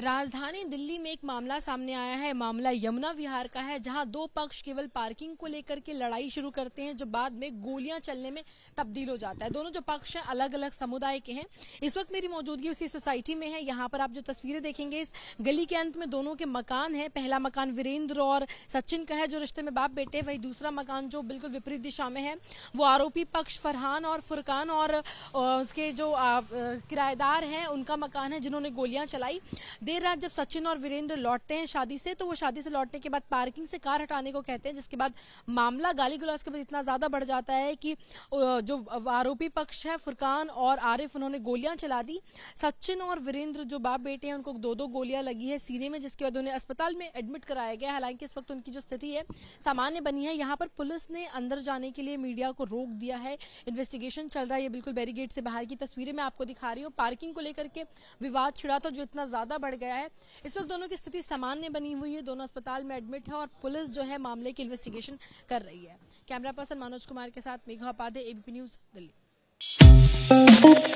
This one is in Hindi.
राजधानी दिल्ली में एक मामला सामने आया है मामला यमुना विहार का है जहां दो पक्ष केवल पार्किंग को लेकर के लड़ाई शुरू करते हैं जो बाद में गोलियां चलने में तब्दील हो जाता है दोनों जो पक्ष हैं अलग अलग समुदाय के हैं इस वक्त मेरी मौजूदगी उसी सोसाइटी में है यहाँ पर आप जो तस्वीरें देखेंगे इस गली के अंत में दोनों के मकान है पहला मकान वीरेंद्र और सचिन का है जो रिश्ते में बाप बेटे वही दूसरा मकान जो बिल्कुल विपरीत दिशा में है वो आरोपी पक्ष फरहान और फुरकान और उसके जो किराएदार हैं उनका मकान है जिन्होंने गोलियां चलाई देर रात जब सचिन और वीरेंद्र लौटते हैं शादी से तो वो शादी से लौटने के बाद पार्किंग से कार हटाने को कहते हैं जिसके बाद मामला गाली गलौज के बाद इतना ज्यादा बढ़ जाता है कि जो आरोपी पक्ष है फुरकान और आरिफ उन्होंने गोलियां चला दी सचिन और वीरेंद्र जो बाप बेटे हैं उनको दो दो गोलियां लगी है सीने में जिसके बाद उन्हें अस्पताल में एडमिट कराया गया हालांकि इस वक्त उनकी जो स्थिति है सामान्य बनी है यहाँ पर पुलिस ने अंदर जाने के लिए मीडिया को रोक दिया है इन्वेस्टिगेशन चल रहा है ये बिल्कुल बैरीगेट से बाहर की तस्वीरें मैं आपको दिखा रही हूँ पार्किंग को लेकर के विवाद छिड़ा था जो इतना ज्यादा बढ़ बढ़ गया है इस वक्त दोनों की स्थिति सामान्य बनी हुई है दोनों अस्पताल में एडमिट है और पुलिस जो है मामले की इन्वेस्टिगेशन कर रही है कैमरा पर्सन मनोज कुमार के साथ मेघा उपाध्याय एबीपी न्यूज दिल्ली